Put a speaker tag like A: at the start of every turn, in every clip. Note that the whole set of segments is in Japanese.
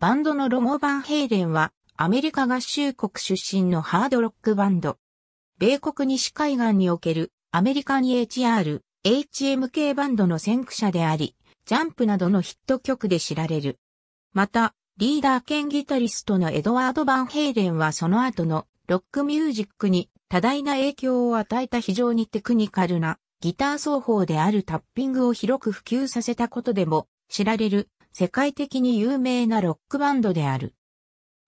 A: バンドのロモ・バンヘイレンは、アメリカ合衆国出身のハードロックバンド。米国西海岸におけるアメリカン HR、HMK バンドの先駆者であり、ジャンプなどのヒット曲で知られる。また、リーダー兼ギタリストのエドワード・バンヘイレンはその後のロックミュージックに多大な影響を与えた非常にテクニカルなギター奏法であるタッピングを広く普及させたことでも知られる世界的に有名なロックバンドである。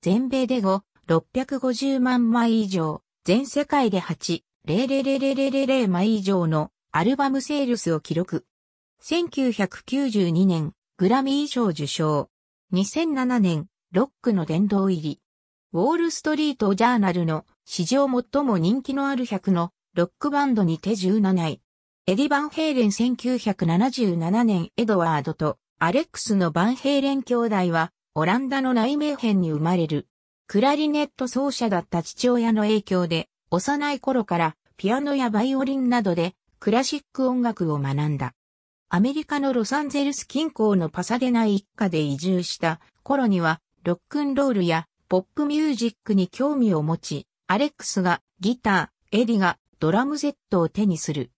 A: 全米で5、650万枚以上、全世界で8、00000枚以上のアルバムセールスを記録。1992年、グラミー賞受賞。2007年、ロックの殿堂入り。ウォールストリートジャーナルの史上最も人気のある100のロックバンドにて17位。エディ・バンヘイレン1977年エドワードとアレックスのバンヘイレン兄弟は、オランダの内名編に生まれる。クラリネット奏者だった父親の影響で、幼い頃からピアノやバイオリンなどでクラシック音楽を学んだ。アメリカのロサンゼルス近郊のパサデナ一家で移住した頃には、ロックンロールやポップミュージックに興味を持ち、アレックスがギター、エディがドラムセットを手にする。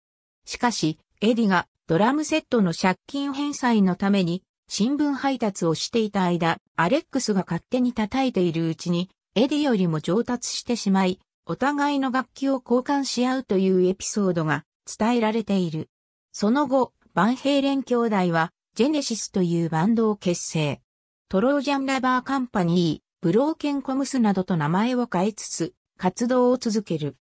A: しかし、エディがドラムセットの借金返済のために新聞配達をしていた間、アレックスが勝手に叩いているうちに、エディよりも上達してしまい、お互いの楽器を交換し合うというエピソードが伝えられている。その後、バンヘイレン兄弟は、ジェネシスというバンドを結成。トロージャンラバーカンパニー、ブローケンコムスなどと名前を変えつつ、活動を続ける。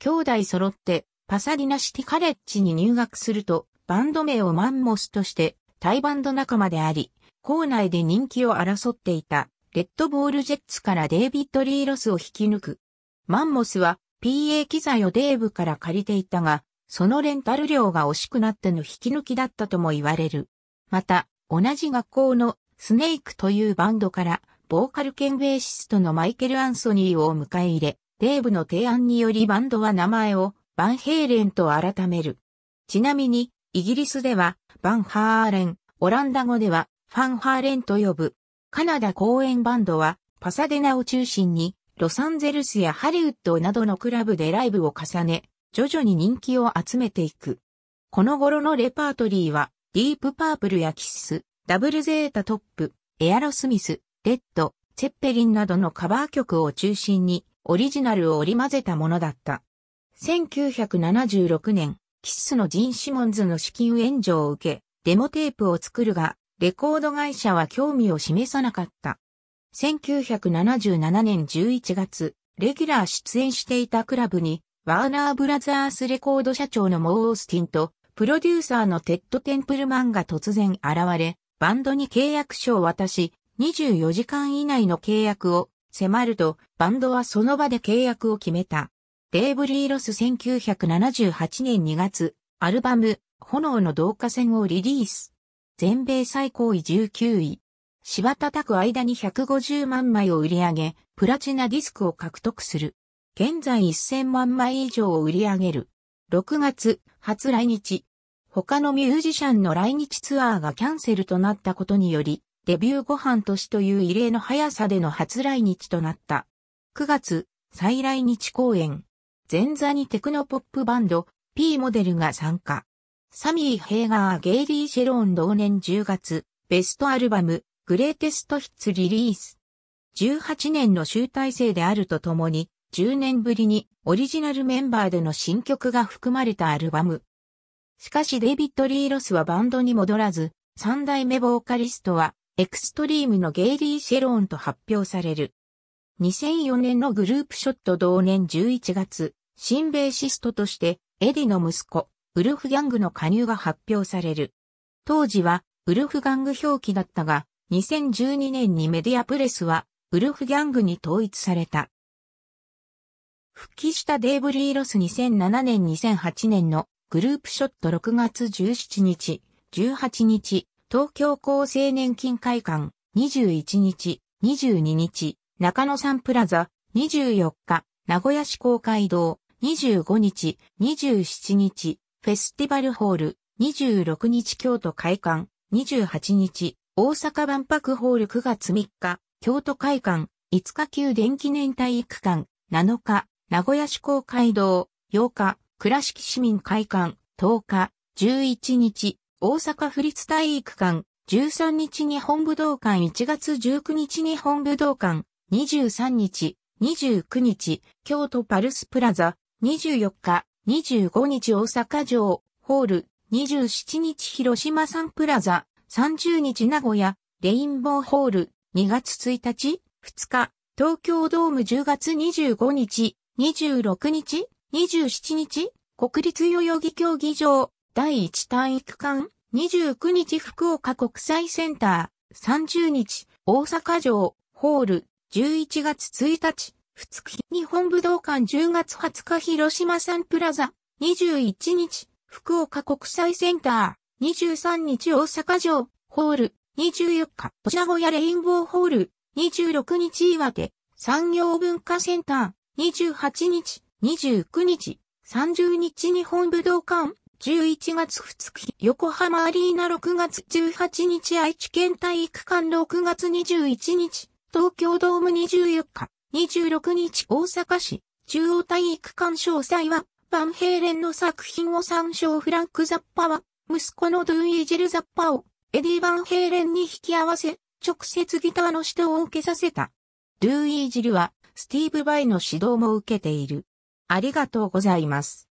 A: 兄弟揃って、パサディナシティカレッジに入学すると、バンド名をマンモスとして対バンド仲間であり、校内で人気を争っていたレッドボールジェッツからデイビッド・リーロスを引き抜く。マンモスは PA 機材をデーブから借りていたが、そのレンタル料が惜しくなっての引き抜きだったとも言われる。また、同じ学校のスネークというバンドから、ボーカル兼ベーシストのマイケル・アンソニーを迎え入れ、デーブの提案によりバンドは名前をバンヘイレンと改める。ちなみに、イギリスでは、バンハーレン、オランダ語では、ファンハーレンと呼ぶ。カナダ公演バンドは、パサデナを中心に、ロサンゼルスやハリウッドなどのクラブでライブを重ね、徐々に人気を集めていく。この頃のレパートリーは、ディープパープルやキッス、ダブルゼータトップ、エアロスミス、レッド、チェッペリンなどのカバー曲を中心に、オリジナルを織り交ぜたものだった。1976年、キッスのジン・シモンズの資金援助を受け、デモテープを作るが、レコード会社は興味を示さなかった。1977年11月、レギュラー出演していたクラブに、ワーナーブラザースレコード社長のモー・オースティンと、プロデューサーのテッド・テンプルマンが突然現れ、バンドに契約書を渡し、24時間以内の契約を迫ると、バンドはその場で契約を決めた。デーブ・リー・ロス1978年2月、アルバム、炎の導火線をリリース。全米最高位19位。芝叩く間に150万枚を売り上げ、プラチナディスクを獲得する。現在1000万枚以上を売り上げる。6月、初来日。他のミュージシャンの来日ツアーがキャンセルとなったことにより、デビュー後半年という異例の早さでの初来日となった。9月、再来日公演。前座にテクノポップバンド、P モデルが参加。サミー・ヘイガー・ゲイリー・シェローン同年10月、ベストアルバム、グレーテストヒッツリリース。18年の集大成であるとともに、10年ぶりにオリジナルメンバーでの新曲が含まれたアルバム。しかしデイビッド・リー・ロスはバンドに戻らず、三代目ボーカリストは、エクストリームのゲイリー・シェローンと発表される。2004年のグループショット同年11月、新ベーシストとして、エディの息子、ウルフ・ギャングの加入が発表される。当時は、ウルフ・ギャング表記だったが、2012年にメディアプレスは、ウルフ・ギャングに統一された。復帰したデイブリーロス2007年2008年のグループショット6月17日、18日、東京厚生年金会館、21日、22日、中野サンプラザ、24日、名古屋市公会堂、25日、27日、フェスティバルホール、26日京都会館、28日、大阪万博ホール9月3日、京都会館、5日宮電記念体育館、7日、名古屋市公会堂、8日、倉敷市民会館、10日、11日、大阪府立体育館、13日日本武道館1月19日日本武道館、23日、29日、京都パルスプラザ、24日、25日大阪城、ホール、27日広島サンプラザ、30日名古屋、レインボーホール、2月1日、2日、東京ドーム10月25日、26日、27日、国立代々木競技場、第1体育館、29日福岡国際センター、30日、大阪城、ホール、11月1日、二日、日本武道館10月20日広島サンプラザ、21日、福岡国際センター、23日大阪城、ホール、24日、お名古屋レインボーホール、26日岩手、産業文化センター、28日、29日、30日日本武道館、11月2日、横浜アリーナ6月18日愛知県体育館6月21日、東京ドーム24日、26日大阪市中央体育館詳細は、バンヘイレンの作品を参照フランク・ザッパは、息子のドゥイージル・ザッパを、エディ・バンヘイレンに引き合わせ、直接ギターの指導を受けさせた。ドゥイージルは、スティーブ・バイの指導も受けている。ありがとうございます。